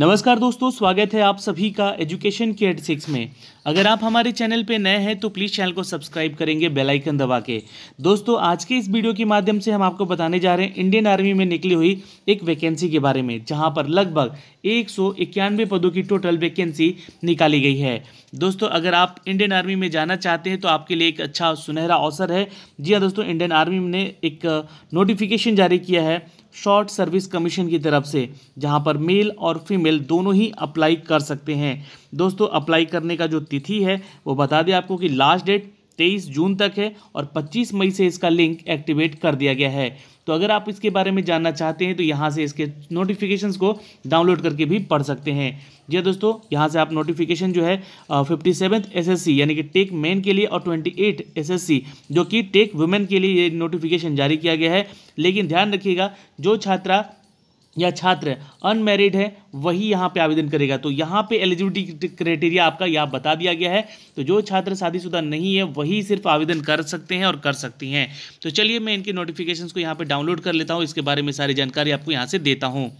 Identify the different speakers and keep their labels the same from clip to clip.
Speaker 1: नमस्कार दोस्तों स्वागत है आप सभी का एजुकेशन के एट सिक्स में अगर आप हमारे चैनल पे नए हैं तो प्लीज़ चैनल को सब्सक्राइब करेंगे बेल आइकन दबा के दोस्तों आज के इस वीडियो के माध्यम से हम आपको बताने जा रहे हैं इंडियन आर्मी में निकली हुई एक वैकेंसी के बारे में जहां पर लगभग एक पदों की टोटल वैकेंसी निकाली गई है दोस्तों अगर आप इंडियन आर्मी में जाना चाहते हैं तो आपके लिए एक अच्छा सुनहरा अवसर है जी हाँ दोस्तों इंडियन आर्मी ने एक नोटिफिकेशन जारी किया है शॉर्ट सर्विस कमीशन की तरफ से जहां पर मेल और फीमेल दोनों ही अप्लाई कर सकते हैं दोस्तों अप्लाई करने का जो तिथि है वो बता दें आपको कि लास्ट डेट तेईस जून तक है और पच्चीस मई से इसका लिंक एक्टिवेट कर दिया गया है तो अगर आप इसके बारे में जानना चाहते हैं तो यहाँ से इसके नोटिफिकेशन को डाउनलोड करके भी पढ़ सकते हैं जी हाँ दोस्तों यहाँ से आप नोटिफिकेशन जो है फिफ्टी सेवन्थ एस यानी कि टेक मेन के लिए और ट्वेंटी एट एस जो कि टेक वुमेन के लिए ये नोटिफिकेशन जारी किया गया है लेकिन ध्यान रखिएगा जो छात्रा या छात्र अनमेरिड है वही यहाँ पे आवेदन करेगा तो यहाँ पे एलिजिबिलिटी क्राइटेरिया आपका यहाँ बता दिया गया है तो जो छात्र शादीशुदा नहीं है वही सिर्फ आवेदन कर सकते हैं और कर सकती हैं तो चलिए मैं इनके नोटिफिकेशन को यहाँ पे डाउनलोड कर लेता हूँ इसके बारे में सारी जानकारी आपको यहाँ से देता हूँ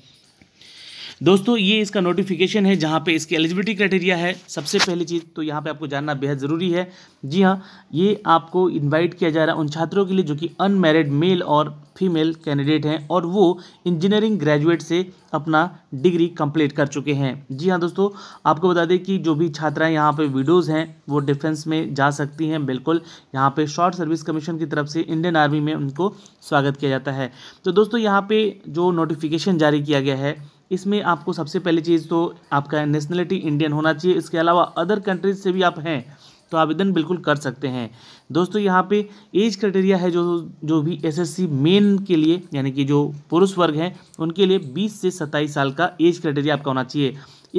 Speaker 1: दोस्तों ये इसका नोटिफिकेशन है जहाँ पे इसकी एलिजिबिलिटी क्राइटेरिया है सबसे पहली चीज़ तो यहाँ पे आपको जानना बेहद ज़रूरी है जी हाँ ये आपको इन्वाइट किया जा रहा है उन छात्रों के लिए जो कि अनमेरिड मेल और फीमेल कैंडिडेट हैं और वो इंजीनियरिंग ग्रेजुएट से अपना डिग्री कंप्लीट कर चुके हैं जी हाँ दोस्तों आपको बता दें कि जो भी छात्राएं यहाँ पे वीडियोस हैं वो डिफेंस में जा सकती हैं बिल्कुल यहाँ पे शॉर्ट सर्विस कमीशन की तरफ से इंडियन आर्मी में उनको स्वागत किया जाता है तो दोस्तों यहाँ पे जो नोटिफिकेशन जारी किया गया है इसमें आपको सबसे पहली चीज़ तो आपका नेशनलिटी इंडियन होना चाहिए इसके अलावा अदर कंट्रीज से भी आप हैं तो आवेदन बिल्कुल कर सकते हैं दोस्तों यहाँ पे एज क्राइटेरिया है जो जो भी एसएससी मेन के लिए यानी कि जो पुरुष वर्ग हैं उनके लिए 20 से 27 साल का एज क्राइटेरिया आपका होना चाहिए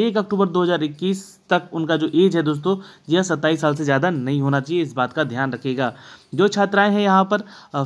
Speaker 1: एक अक्टूबर 2021 तक उनका जो एज है दोस्तों यह सत्ताईस साल से ज़्यादा नहीं होना चाहिए इस बात का ध्यान रखिएगा जो छात्राएं हैं यहाँ पर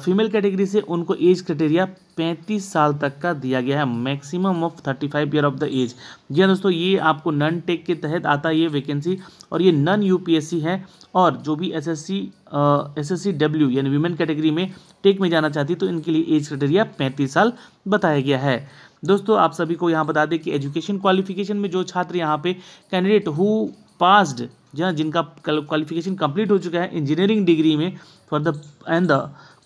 Speaker 1: फीमेल कैटेगरी से उनको एज क्राइटेरिया 35 साल तक का दिया गया है maximum of 35 year of the age जी हाँ दोस्तों ये आपको नन टेक के तहत आता है ये वैकेंसी और ये नन यूपीएससी है और जो भी एस एस डब्ल्यू यानी वीमेन कैटेगरी में टेक में जाना चाहती तो इनके लिए एज क्राइटेरिया पैंतीस साल बताया गया है दोस्तों आप सभी को यहाँ बता दें कि एजुकेशन क्वालिफिकेशन में जो छात्र यहाँ पे कैंडिडेट हु पास्ड जहाँ जिनका क्वालिफिकेशन कंप्लीट हो चुका है इंजीनियरिंग डिग्री में for the end the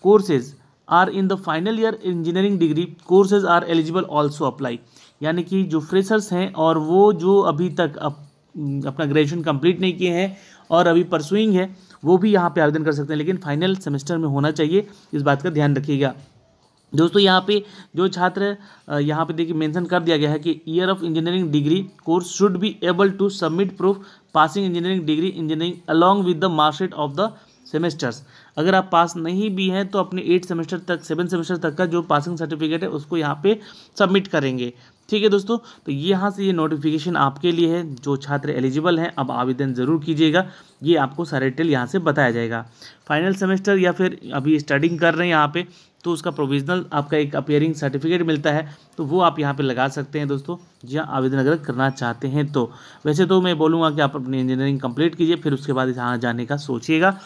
Speaker 1: courses are in the final year engineering degree courses are eligible also apply यानी कि जो फ्रेशर्स हैं और वो जो अभी तक अप, अपना ग्रेजुएशन कंप्लीट नहीं किए हैं और अभी परसुइंग है वो भी यहाँ पे आवेदन कर सकते हैं लेकिन फाइनल सेमेस्टर में होना चाहिए इस बात का ध्यान रखिएगा दोस्तों यहाँ पे जो छात्र यहाँ पे देखिए मेंशन कर दिया गया है कि year of engineering degree course should be able to submit proof passing engineering degree engineering along with the marksheet of the semesters अगर आप पास नहीं भी हैं तो अपने एट सेमेस्टर तक सेवन सेमेस्टर तक का जो पासिंग सर्टिफिकेट है उसको यहाँ पे सबमिट करेंगे ठीक है दोस्तों तो यहाँ से ये नोटिफिकेशन आपके लिए है जो छात्र एलिजिबल हैं अब आवेदन ज़रूर कीजिएगा ये आपको सारे डिटेल यहाँ से बताया जाएगा फाइनल सेमेस्टर या फिर अभी स्टडिंग कर रहे हैं यहाँ पे तो उसका प्रोविजनल आपका एक अपेयरिंग सर्टिफिकेट मिलता है तो वो आप यहाँ पे लगा सकते हैं दोस्तों जी हाँ आवेदन अगर करना चाहते हैं तो वैसे तो मैं बोलूँगा कि आप अपनी इंजीनियरिंग कंप्लीट कीजिए फिर उसके बाद यहाँ जाने का सोचिएगा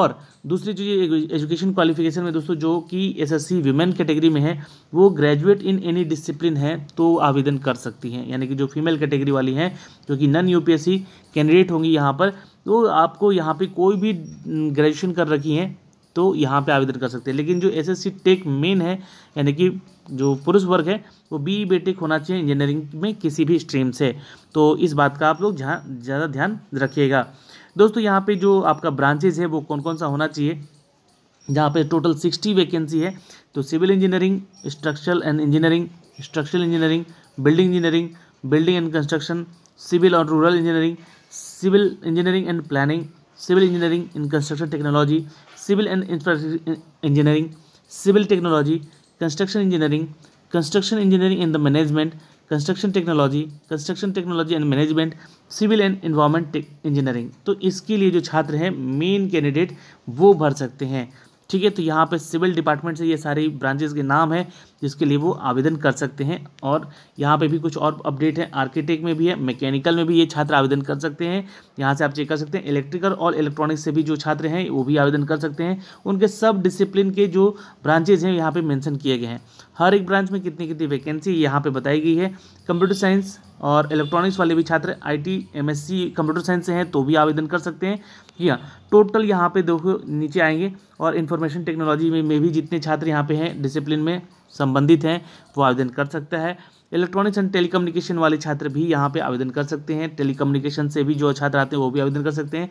Speaker 1: और दूसरी चीज एजुकेशन क्वालिफिकेशन में दोस्तों जो कि एसएससी वीमेन कैटेगरी में है वो ग्रेजुएट इन एनी डिसिप्लिन है तो आवेदन कर सकती हैं यानी कि जो फीमेल कैटेगरी वाली हैं जो कि नन यूपीएससी कैंडिडेट होंगी यहाँ पर तो आपको यहाँ पे कोई भी ग्रेजुएशन कर रखी हैं तो यहाँ पे आवेदन कर सकते हैं लेकिन जो एसएससी टेक मेन है यानी कि जो पुरुष वर्ग है वो बी बेटेक होना चाहिए इंजीनियरिंग में किसी भी स्ट्रीम से तो इस बात का आप लोग ज़्यादा ध्यान रखिएगा दोस्तों यहाँ पे जो आपका ब्रांचेज है वो कौन कौन सा होना चाहिए जहाँ पे टोटल सिक्सटी वैकेंसी है तो civil engineering structural and engineering structural engineering building engineering building and construction civil और rural engineering civil engineering and planning civil engineering in construction technology civil and engineering civil technology construction engineering construction engineering and the management construction technology construction technology and management civil and environment engineering तो इसके लिए जो छात्र हैं main candidate वो भर सकते हैं ठीक है तो यहाँ पे सिविल डिपार्टमेंट से ये सारी ब्रांचेस के नाम है जिसके लिए वो आवेदन कर सकते हैं और यहाँ पे भी कुछ और अपडेट है आर्किटेक्ट में भी है मैकेनिकल में भी ये छात्र आवेदन कर सकते हैं यहाँ से आप चेक कर सकते हैं इलेक्ट्रिकल और इलेक्ट्रॉनिक्स से भी जो छात्र हैं वो भी आवेदन कर सकते हैं उनके सब डिसिप्लिन के जो ब्रांचेज हैं यहाँ पर मैंसन किए गए हैं हर एक ब्रांच में कितनी कितनी वैकेंसी यहाँ पर बताई गई है कंप्यूटर साइंस और इलेक्ट्रॉनिक्स वाले भी छात्र आईटी एमएससी कंप्यूटर साइंस से हैं तो भी आवेदन कर सकते हैं जी हाँ टोटल यहाँ पे देखो नीचे आएंगे और इन्फॉर्मेशन टेक्नोलॉजी में, में भी जितने छात्र यहाँ पे हैं डिसिप्लिन में संबंधित हैं वो आवेदन कर सकता है इलेक्ट्रॉनिक्स एंड टेलीकम्युनिकेशन वाले छात्र भी यहाँ पे आवेदन कर सकते हैं टेलीकम्युनिकेशन से भी जो छात्र आते हैं वो भी आवेदन कर सकते हैं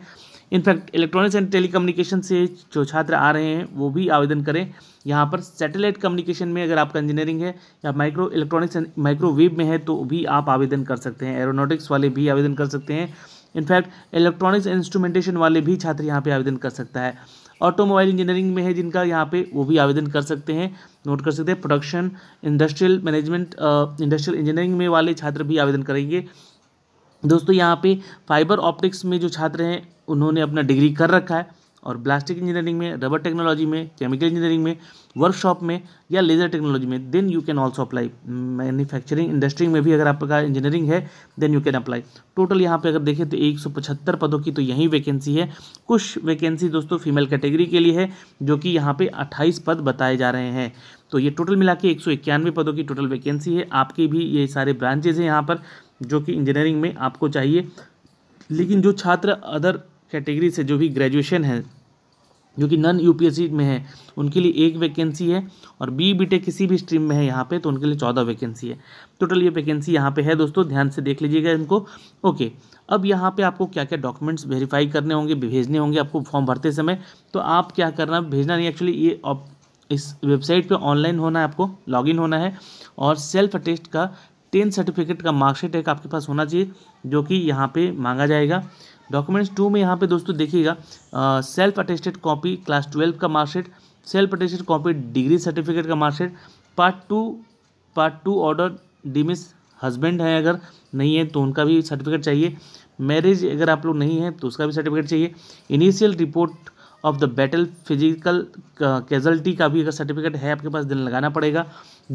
Speaker 1: इनफैक्ट इलेक्ट्रॉनिक्स एंड टेलीकम्युनिकेशन से जो छात्र आ रहे हैं वो भी आवेदन करें यहाँ पर सैटेलाइट कम्युनिकेशन में अगर आपका इंजीनियरिंग है या माइक्रो इलेक्ट्रॉनिक्स एंड माइक्रोवेव में है तो भी आप आवेदन कर सकते हैं एरोनॉटिक्स वाले भी आवेदन कर सकते हैं इनफैक्ट इलेक्ट्रॉनिक्स इंस्ट्रूमेंटेशन वाले भी छात्र यहाँ पर आवेदन कर सकता है ऑटोमोबाइल इंजीनियरिंग में है जिनका यहाँ पे वो भी आवेदन कर सकते हैं नोट कर सकते हैं production industrial management industrial engineering में वाले छात्र भी आवेदन करेंगे दोस्तों यहाँ पे फाइबर ऑप्टिक्स में जो छात्र हैं उन्होंने अपना डिग्री कर रखा है और ब्लास्टिक इंजीनियरिंग में रबर टेक्नोलॉजी में केमिकल इंजीनियरिंग में वर्कशॉप में या लेज़र टेक्नोलॉजी में then you can also apply manufacturing industry में भी अगर आपका इंजीनियरिंग है then you can apply total यहाँ पे अगर देखें तो 175 पदों की तो यही वैकेंसी है कुछ वैकेंसी दोस्तों फीमेल कैटेगरी के लिए है जो कि यहाँ पे अट्ठाईस पद बताए जा रहे हैं तो ये टोटल मिला के पदों की टोटल वैकेंसी है आपके भी ये सारे ब्रांचेज हैं यहाँ पर जो कि इंजीनियरिंग में आपको चाहिए लेकिन जो छात्र अदर कैटेगरी से जो भी ग्रेजुएशन है जो कि नन यू में है उनके लिए एक वैकेंसी है और बी बी किसी भी स्ट्रीम में है यहाँ पे तो उनके लिए चौदह वैकेंसी है टोटल ये वैकेंसी यहाँ पे है दोस्तों ध्यान से देख लीजिएगा इनको ओके अब यहाँ पे आपको क्या क्या डॉक्यूमेंट्स वेरीफाई करने होंगे भेजने होंगे आपको फॉर्म भरते समय तो आप क्या करना भेजना नहीं एक्चुअली ये इस वेबसाइट पर ऑनलाइन होना है आपको लॉग होना है और सेल्फ अटेस्ट का टेंथ सर्टिफिकेट का मार्कशीट एक आपके पास होना चाहिए जो कि यहाँ पे मांगा जाएगा डॉक्यूमेंट्स टू में यहाँ पे दोस्तों देखिएगा self attested copy class twelve का marksheet self attested copy degree certificate का marksheet part two part two order demise husband है अगर नहीं है तो उनका भी सर्टिफिकेट चाहिए मैरिज अगर आप लोग नहीं हैं तो उसका भी सर्टिफिकेट चाहिए initial report of the battle physical casualty का भी अगर सर्टिफिकेट है आपके पास दिन लगाना पड़ेगा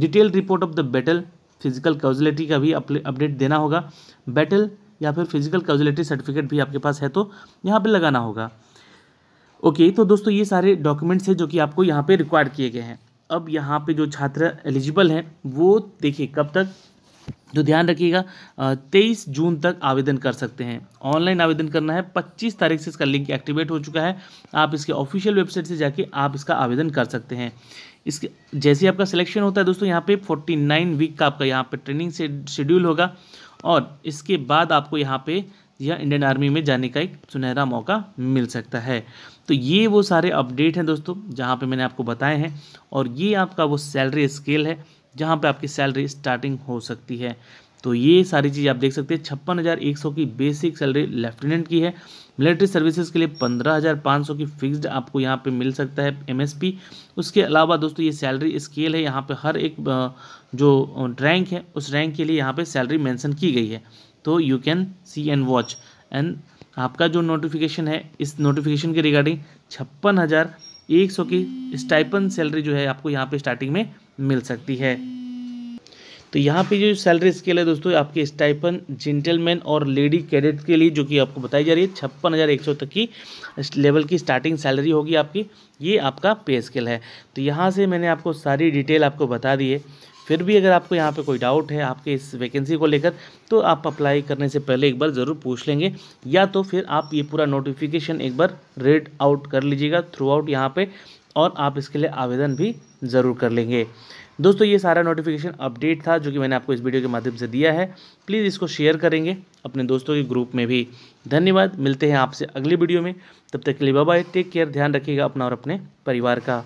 Speaker 1: detail report of the battle physical casualty का भी अपडेट देना होगा बैटल या फिर फिजिकल कॉजिलिटी सर्टिफिकेट भी आपके पास है तो यहाँ पर लगाना होगा ओके तो दोस्तों ये सारे डॉक्यूमेंट्स हैं जो कि आपको यहाँ पर रिक्वायर किए गए हैं अब यहाँ पे जो छात्र एलिजिबल हैं वो देखिए कब तक तो ध्यान रखिएगा तेईस जून तक आवेदन कर सकते हैं ऑनलाइन आवेदन करना है पच्चीस तारीख से इसका लिंक एक्टिवेट हो चुका है आप इसके ऑफिशियल वेबसाइट से जाके आप इसका आवेदन कर सकते हैं इसके जैसे आपका सिलेक्शन होता है दोस्तों यहाँ पे फोर्टी नाइन वीक का आपका यहाँ पे ट्रेनिंग से शेड्यूल होगा और इसके बाद आपको यहाँ पे या इंडियन आर्मी में जाने का एक सुनहरा मौका मिल सकता है तो ये वो सारे अपडेट हैं दोस्तों जहाँ पे मैंने आपको बताए हैं और ये आपका वो सैलरी स्केल है जहाँ पर आपकी सैलरी स्टार्टिंग हो सकती है तो ये सारी चीज़ आप देख सकते हैं छप्पन हज़ार एक सौ की बेसिक सैलरी लेफ्टिनेंट की है मिलिट्री सर्विसेज के लिए पंद्रह हज़ार पाँच सौ की फिक्स्ड आपको यहाँ पे मिल सकता है एमएसपी उसके अलावा दोस्तों ये सैलरी स्केल है यहाँ पे हर एक जो रैंक है उस रैंक के लिए यहाँ पे सैलरी मेंशन की गई है तो you can see and watch and आपका जो नोटिफिकेशन है इस नोटिफिकेशन के रिगार्डिंग छप्पन हज़ार एक सौ की स्टाइपन सैलरी जो है आपको यहाँ पे स्टार्टिंग में मिल सकती है तो यहाँ पे जो सैलरी स्केल है दोस्तों आपके स्टाइपन जेंटलमैन और लेडी कैडेट के लिए जो कि आपको बताई जा रही है छप्पन हज़ार एक सौ तक की लेवल की स्टार्टिंग सैलरी होगी आपकी ये आपका पे स्केल है तो यहाँ से मैंने आपको सारी डिटेल आपको बता दी है फिर भी अगर आपको यहाँ पे कोई डाउट है आपके इस वैकेंसी को लेकर तो आप अप्लाई करने से पहले एक बार ज़रूर पूछ लेंगे या तो फिर आप ये पूरा नोटिफिकेशन एक बार रेड आउट कर लीजिएगा थ्रू आउट यहाँ पर और आप इसके लिए आवेदन भी ज़रूर कर लेंगे दोस्तों ये सारा नोटिफिकेशन अपडेट था जो कि मैंने आपको इस वीडियो के माध्यम से दिया है प्लीज़ इसको शेयर करेंगे अपने दोस्तों के ग्रुप में भी धन्यवाद मिलते हैं आपसे अगली वीडियो में तब तक के लिए बाय टेक केयर ध्यान रखिएगा अपना और अपने परिवार का